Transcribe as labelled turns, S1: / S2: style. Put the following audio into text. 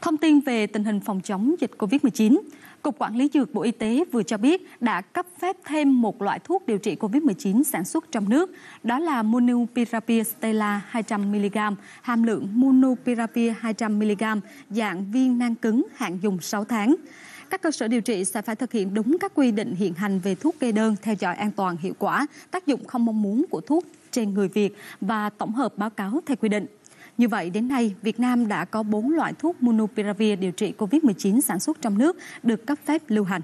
S1: Thông tin về tình hình phòng chống dịch COVID-19, Cục Quản lý Dược Bộ Y tế vừa cho biết đã cấp phép thêm một loại thuốc điều trị COVID-19 sản xuất trong nước, đó là Monopiravir Stella 200mg, hàm lượng Monopiravir 200mg, dạng viên nang cứng, hạn dùng 6 tháng. Các cơ sở điều trị sẽ phải thực hiện đúng các quy định hiện hành về thuốc kê đơn theo dõi an toàn hiệu quả, tác dụng không mong muốn của thuốc trên người Việt và tổng hợp báo cáo theo quy định. Như vậy, đến nay, Việt Nam đã có 4 loại thuốc monopiravir điều trị COVID-19 sản xuất trong nước được cấp phép lưu hành.